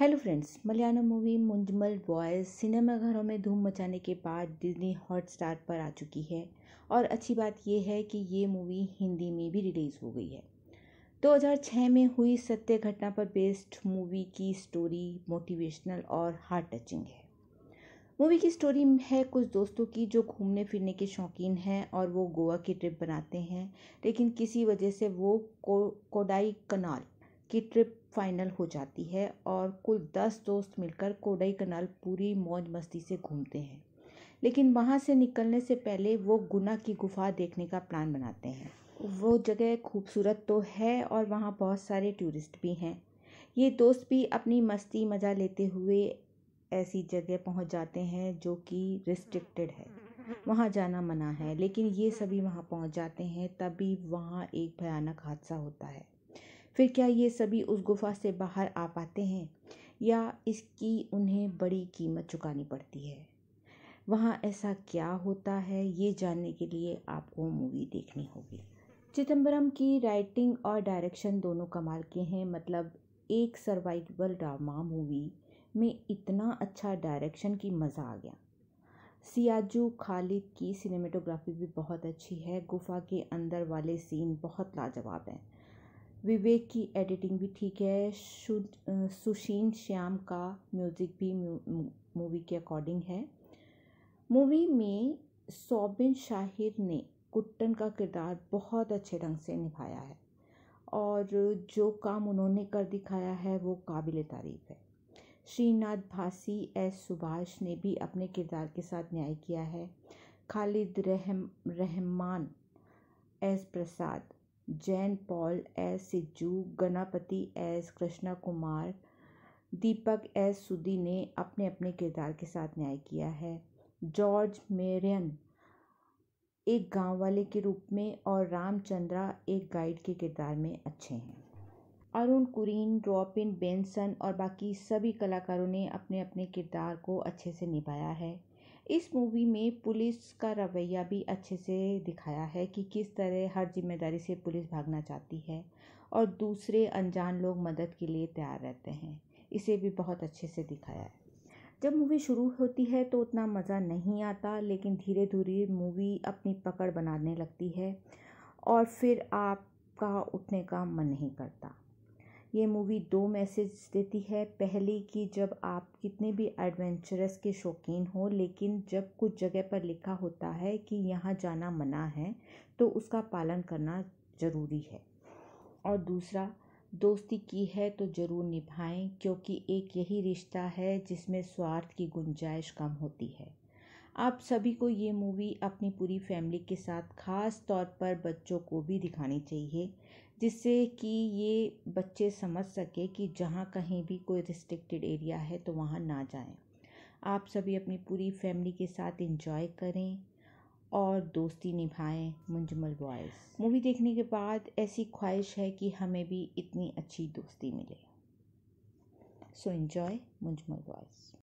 hello friends Malayalam movie Manjummel boys सिनेमाघरों में धूम मचाने के बाद डिज्नी स्टार पर आ चुकी है और अच्छी बात यह है कि ये मूवी हिंदी में भी रिलीज़ हो गई है 2006 में हुई सत्य घटना पर बेस्ड मूवी की स्टोरी मोटिवेशनल और हार्ट टचिंग है मूवी की स्टोरी है कुछ दोस्तों की जो घूमने फिरने के शौकीन हैं और वो गोवा की ट्रिप बनाते हैं लेकिन किसी वजह से वो को, कोडाई कनाल की ट्रिप फाइनल हो जाती है और कुल दस दोस्त मिलकर कोडई कनाल पूरी मौज मस्ती से घूमते हैं लेकिन वहाँ से निकलने से पहले वो गुना की गुफा देखने का प्लान बनाते हैं वो जगह खूबसूरत तो है और वहाँ बहुत सारे टूरिस्ट भी हैं ये दोस्त भी अपनी मस्ती मज़ा लेते हुए ऐसी जगह पहुँच जाते हैं जो कि रिस्ट्रिक्टेड है वहाँ जाना मना है लेकिन ये सभी वहाँ पहुँच जाते हैं तभी वहाँ एक भयानक हादसा होता है फिर क्या ये सभी उस गुफा से बाहर आ पाते हैं या इसकी उन्हें बड़ी कीमत चुकानी पड़ती है वहाँ ऐसा क्या होता है ये जानने के लिए आपको मूवी देखनी होगी चिदम्बरम की राइटिंग और डायरेक्शन दोनों कमाल के हैं मतलब एक सर्वाइवल ड्रामा मूवी में इतना अच्छा डायरेक्शन की मज़ा आ गया सियाजू खालिद की सिनेमेटोग्राफी भी बहुत अच्छी है गुफा के अंदर वाले सीन बहुत लाजवाब हैं विवेक की एडिटिंग भी ठीक है शुद सुशीन श्याम का म्यूज़िक भी मूवी के अकॉर्डिंग है मूवी में सोबिन शाहिर ने कुट्टन का किरदार बहुत अच्छे ढंग से निभाया है और जो काम उन्होंने कर दिखाया है वो काबिल तारीफ है श्रीनाथ भासी एस सुभाष ने भी अपने किरदार के साथ न्याय किया है खालिद रहम Rahman S Prasad Jain Paul S Siju Ganapathi S Krishna Kumar Deepak S Sudi ने अपने अपने किरदार के साथ न्याय किया है जॉर्ज मेरियन एक गांव वाले के रूप में और रामचंद्रा एक गाइड के किरदार में अच्छे हैं अरुण कुरीन रॉपिन बेंसन और बाकी सभी कलाकारों ने अपने अपने किरदार को अच्छे से निभाया है इस मूवी में पुलिस का रवैया भी अच्छे से दिखाया है कि किस तरह हर जिम्मेदारी से पुलिस भागना चाहती है और दूसरे अनजान लोग मदद के लिए तैयार रहते हैं इसे भी बहुत अच्छे से दिखाया है जब मूवी शुरू होती है तो उतना मज़ा नहीं आता लेकिन धीरे धीरे मूवी अपनी पकड़ बनाने लगती है और फिर आपका उठने का मन नहीं करता ये मूवी दो मैसेज देती है पहले कि जब आप कितने भी एडवेंचरस के शौकीन हो लेकिन जब कुछ जगह पर लिखा होता है कि यहाँ जाना मना है तो उसका पालन करना ज़रूरी है और दूसरा दोस्ती की है तो ज़रूर निभाएं क्योंकि एक यही रिश्ता है जिसमें स्वार्थ की गुंजाइश कम होती है आप सभी को ये मूवी अपनी पूरी फैमिली के साथ ख़ास तौर पर बच्चों को भी दिखानी चाहिए जिससे कि ये बच्चे समझ सके कि जहाँ कहीं भी कोई रिस्ट्रिक्टेड एरिया है तो वहाँ ना जाएं आप सभी अपनी पूरी फैमिली के साथ इंजॉय करें और दोस्ती निभाएं मुंजमल बॉयज़ मूवी देखने के बाद ऐसी ख्वाहिश है कि हमें भी इतनी अच्छी दोस्ती मिले सो इन्जॉय मुंजमल बॉयज़